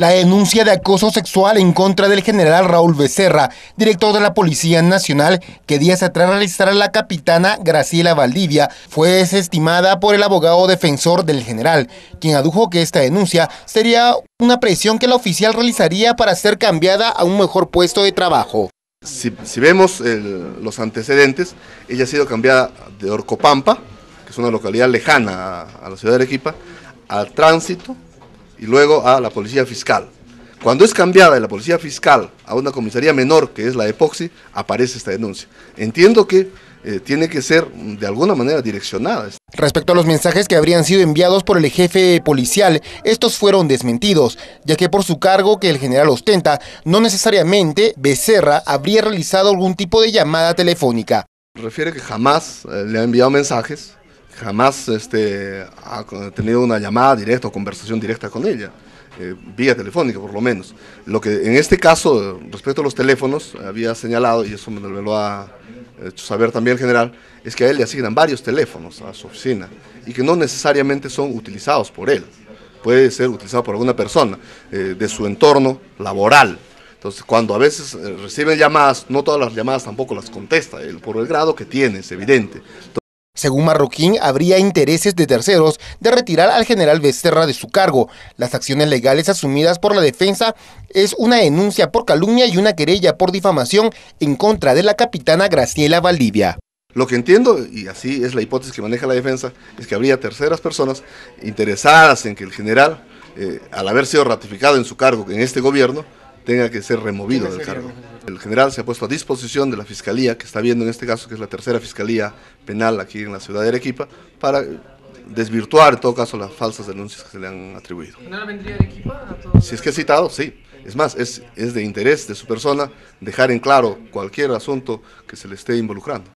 la denuncia de acoso sexual en contra del general Raúl Becerra, director de la Policía Nacional, que días atrás realizara la capitana Graciela Valdivia, fue desestimada por el abogado defensor del general, quien adujo que esta denuncia sería una presión que la oficial realizaría para ser cambiada a un mejor puesto de trabajo. Si, vemos los antecedentes, ella ha sido cambiada de Orcopampa, que es una localidad lejana a, a la ciudad de Arequipa, al tránsito y luego a la policía fiscal. Cuando es cambiada de la policía fiscal a una comisaría menor, que es la epoxy aparece esta denuncia. Entiendo que eh, tiene que ser de alguna manera direccionada. Respecto a los mensajes que habrían sido enviados por el jefe policial, estos fueron desmentidos, ya que por su cargo que el general ostenta, no necesariamente Becerra habría realizado algún tipo de llamada telefónica. Refiere que jamás eh, le ha enviado mensajes, jamás este, ha tenido una llamada directa o conversación directa con ella. Eh, vía telefónica por lo menos. Lo que en este caso, respecto a los teléfonos, había señalado, y eso me lo ha hecho saber también el general, es que a él le asignan varios teléfonos a su oficina y que no necesariamente son utilizados por él. Puede ser utilizado por alguna persona eh, de su entorno laboral. Entonces, cuando a veces recibe eh, reciben llamadas, no todas las llamadas tampoco las contesta, él, por el grado que tiene, es evidente. Según Marroquín, habría intereses de terceros de retirar al general Becerra de su cargo. Las acciones legales asumidas por la defensa es una denuncia por calumnia y una querella por difamación en contra de la capitana Graciela Valdivia. Lo que entiendo, y así es la hipótesis que maneja la defensa, es que habría terceras personas interesadas en que el general, eh, al haber sido ratificado en su cargo en este gobierno, tenga que ser removido del cargo el general se ha puesto a disposición de la fiscalía, que está viendo en este caso, que es la tercera fiscalía penal aquí en la ciudad de Arequipa, para desvirtuar en todo caso las falsas denuncias que se le han atribuido. ¿No vendría Arequipa a Si es que ha citado, sí. Es más, es de interés de su persona dejar en claro cualquier asunto que se le esté involucrando.